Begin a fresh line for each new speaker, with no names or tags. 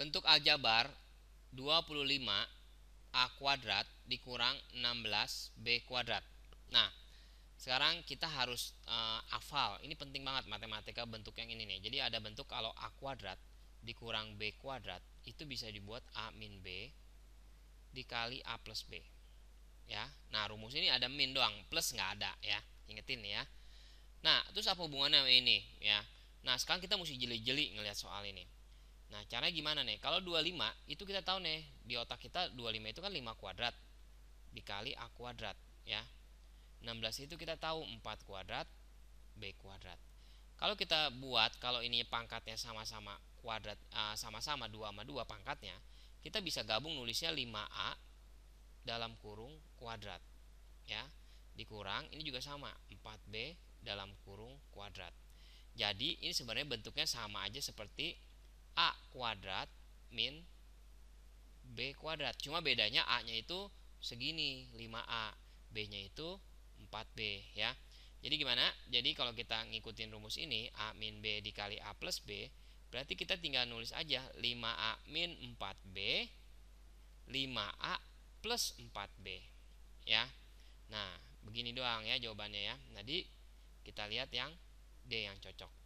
Bentuk aljabar 25 A kuadrat dikurang 16 B kuadrat. Nah, sekarang kita harus uh, hafal. Ini penting banget matematika bentuk yang ini nih. Jadi ada bentuk kalau A kuadrat dikurang B kuadrat itu bisa dibuat A min B dikali A plus B. Ya, nah rumus ini ada min doang, plus nggak ada ya. Ingetin ya. Nah, terus apa hubungannya sama ini ya? Nah, sekarang kita mesti jeli-jeli ngelihat soal ini. Nah, caranya gimana nih? Kalau 25 itu kita tahu nih, di otak kita 25 itu kan 5 kuadrat dikali A kuadrat, ya. 16 itu kita tahu 4 kuadrat B kuadrat. Kalau kita buat kalau ini pangkatnya sama-sama kuadrat sama-sama uh, 2 sama 2 pangkatnya, kita bisa gabung nulisnya 5A dalam kurung kuadrat, ya. Dikurang ini juga sama 4B dalam kurung kuadrat. Jadi ini sebenarnya bentuknya sama aja seperti A kuadrat min B kuadrat. Cuma bedanya A-nya itu segini, 5A. B-nya itu 4B ya. Jadi gimana? Jadi kalau kita ngikutin rumus ini, A min B dikali A plus B, berarti kita tinggal nulis aja 5A min 4B, 5A plus 4B. Ya. Nah, begini doang ya jawabannya ya. Nanti kita lihat yang D yang cocok.